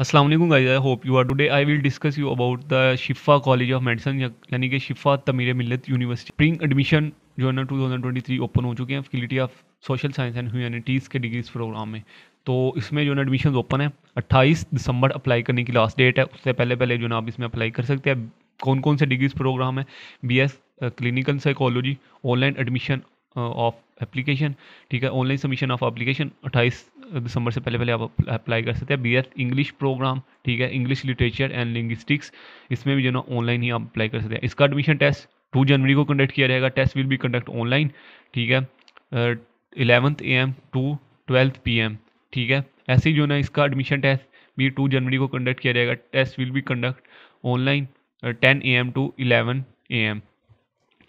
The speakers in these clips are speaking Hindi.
Aslam guys I hope you are today I will discuss you about the Shifa college of medicine यानी कि शिफा तमीर मिलत यूनिवर्सिटी स्प्रिंग एडमिशन जो है ना 2023 ओपन हो चुके हैं faculty of social science and humanities के डिग्रीज प्रोग्राम में तो इसमें जो है एडमिशन ओपन है 28 दिसंबर अप्लाई करने की लास्ट डेट है उससे पहले पहले जो ना आप इसमें अप्लाई कर सकते हैं कौन कौन से डिग्रीज प्रोग्राम है B S clinical psychology online admission of application ठीक है ऑनलाइन सबमिशन ऑफ एप्लीकेशन 28 दिसंबर से पहले पहले आप अप्लाई कर सकते हैं बी इंग्लिश प्रोग्राम ठीक है इंग्लिश लिटरेचर एंड लिंग्विस्टिक्स इसमें भी जो ना ऑनलाइन ही आप अप्लाई कर सकते हैं इसका एडमिशन टेस्ट टू जनवरी को कंडक्ट किया जाएगा test will be conduct online ठीक है eleventh A M to twelfth P M ठीक है ऐसे ही जो ना इसका एडमिशन टेस्ट भी टू जनवरी को कंडक्ट किया जाएगा test will be conduct online ten A M to eleven A M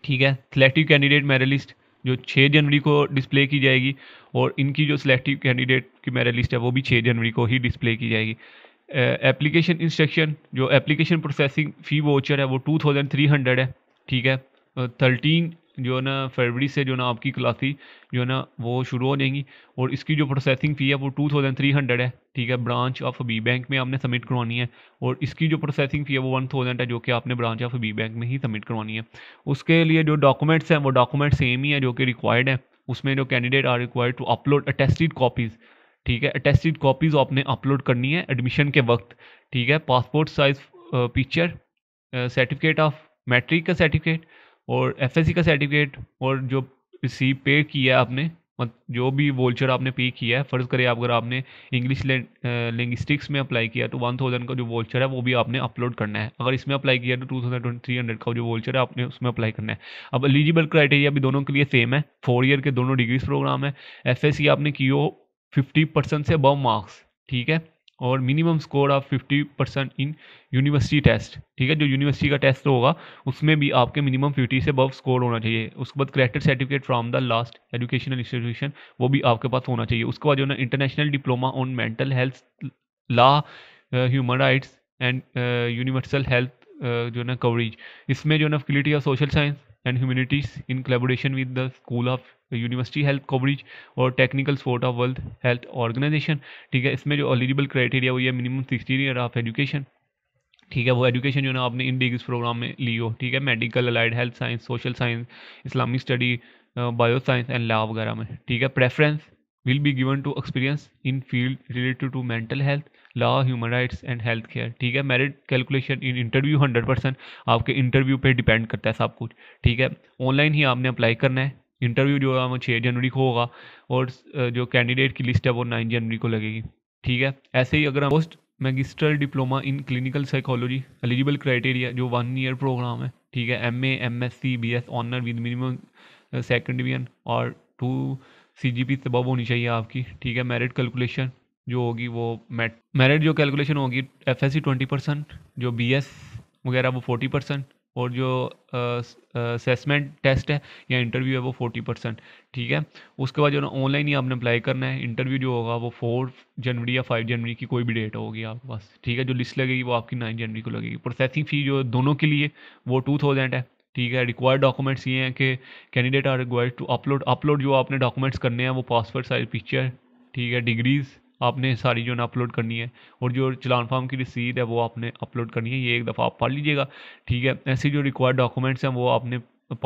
ठीक है सेलेक्टिव कैंडिडेट मेरा लिस्ट जो 6 जनवरी को डिस्प्ले की जाएगी और इनकी जो सिलेक्टिव कैंडिडेट की मेरा लिस्ट है वो भी 6 जनवरी को ही डिस्प्ले की जाएगी एप्लीकेशन इंस्ट्रक्शन जो एप्लीकेशन प्रोसेसिंग फ़ी वोचर है वो 2300 है ठीक है थर्टीन जो है ना फरवरी से जो है ना आपकी क्लास थी जो है ना वो शुरू हो जाएंगी और इसकी जो प्रोसेसिंग फ़ी है वो टू थाउजेंड थ्री हंड्रेड है ठीक है ब्रांच ऑफ बी बैंक में आपने सबमिट करवानी है और इसकी जो प्रोसेसिंग फ़ी है वो वन थाउजेंड है जो कि आपने ब्रांच ऑफ बी बैंक में ही सबमिट करवानी है उसके लिए जो डॉक्यूमेंट्स हैं वो डॉक्यूमेंट सेम ही है जो कि रिक्वायर्ड है उसमें जो candidate are required to upload attested copies ठीक है अटेस्टेड कॉपीज़ आपने अपलोड करनी है एडमिशन के वक्त ठीक है passport size picture certificate of matric का सर्टिफिकेट और एफ का सर्टिफिकेट और जो सी पे किया है आपने जो भी वोल्चर आपने पे किया है फ़र्ज़ करें अगर आपने इंग्लिश लिंग्विस्टिक्स में अप्लाई किया तो वन थाउजेंड का जो वोल्चर है वो भी आपने अपलोड करना है अगर इसमें अप्लाई किया तो टू थाउजेंड थ्री हंड्रेड का जो वोल्चर है आपने उसमें अप्लाई करना है अब एलिजिबल क्राइटेरिया भी दोनों के लिए सेम है फोर ईयर के दोनों डिग्रीज प्रोग्राम है एफ आपने की हो फिफ्टी परसेंट से अबव मार्क्स ठीक है और minimum score of 50 percent in university test ठीक है जो यूनिवर्सिटी का टेस्ट होगा उसमें भी आपके मिनिमम 50 से अबव स्कोर होना चाहिए उसके बाद character certificate from the last educational institution वो भी आपके पास होना चाहिए उसके बाद जो ना international diploma on mental health law human rights and universal health जो है ना कवरेज इसमें जो है ना faculty of social science and humanities in collaboration with the school of university health coverage और technical support of world health organization ठीक है इसमें जो एलिजिबल क्राइटेरिया वो ये minimum sixteen year of education ठीक है वो एजुकेशन जो है ना आपने इन डिग्रीज प्रोग्राम में ली हो ठीक है medical allied health science social science Islamic study bio science and law वगैरह में ठीक है preference will be given to experience in field related to mental health law human rights and health care ठीक है merit calculation in interview hundred percent आपके इंटरव्यू पे डिपेंड करता है सब कुछ ठीक है ऑनलाइन ही आपने अप्लाई करना है इंटरव्यू जो है वो छः जनवरी को होगा और जो कैंडिडेट की लिस्ट है वो नाइन जनवरी को लगेगी ठीक है ऐसे ही अगर post magister diploma in clinical psychology eligible criteria जो वन ईयर प्रोग्राम है ठीक है M A M S C B S honour with minimum second division और टू सी जी पी तबाव होनी चाहिए आपकी ठीक है मेरिट कैलकुलेशन जो होगी वो मेट मेरिट जो कैलकुलेशन होगी F S C twenty percent जो बी एस वगैरह वो फोर्टी परसेंट और जो असेसमेंट टेस्ट है या इंटरव्यू है वो फोर्टी परसेंट ठीक है उसके बाद जो ना ऑनलाइन ही आपने अप्लाई करना है इंटरव्यू जो होगा वो फोर जनवरी या फाइव जनवरी की कोई भी डेट होगी आपके पास ठीक है जो लिस्ट लगेगी वो आपकी नाइन जनवरी को लगेगी प्रोसेसिंग फ़ी जो दोनों के लिए वो टू थाउजेंड है ठीक है रिक्वायर्ड डॉक्यूमेंट्स ये हैं कि candidate are required to upload upload जो आपने डॉक्यूमेंट्स करने हैं वो पासपोर्ट साइज पिक्चर ठीक है डिग्रीज़ आपने सारी जो है ना अपलोड करनी है और जो चलान फार्म की रसीद है वो आपने अपलोड करनी है ये एक दफ़ा आप पढ़ लीजिएगा ठीक है ऐसे जो रिक्वायर्ड डॉक्यूमेंट्स हैं वो आपने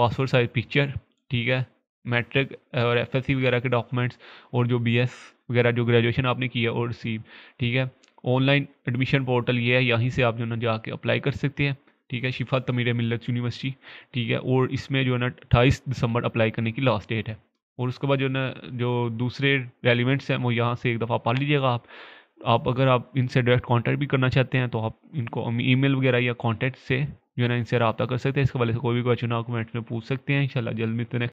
पासपोर्ट साइज पिक्चर ठीक है मैट्रिक और एफ वगैरह के डॉक्यूमेंट्स और जो बी वगैरह जो ग्रेजुएशन आपने किया और रिसीव ठीक है ऑनलाइन एडमिशन पोर्टल ये है यहीं से आप जो है ना जाके अप्लाई कर सकते हैं ठीक है शिफा तमीर मिलत यूनिवर्सिटी ठीक है और इसमें जो है ना अट्ठाईस दिसंबर अप्लाई करने की लास्ट डेट है और उसके बाद जो ना जो दूसरे एलिमेंट्स हैं वो यहाँ से एक दफ़ा पा लीजिएगा आप आप अगर आप इनसे डायरेक्ट कांटेक्ट भी करना चाहते हैं तो आप इनको ईमेल वगैरह या कांटेक्ट से जो है ना इनसे रबा कर सकते हैं इसके वाले से कोई भी क्वेश्चन आप कमेंट में पूछ सकते हैं इंशाल्लाह जल्द मिलते हैं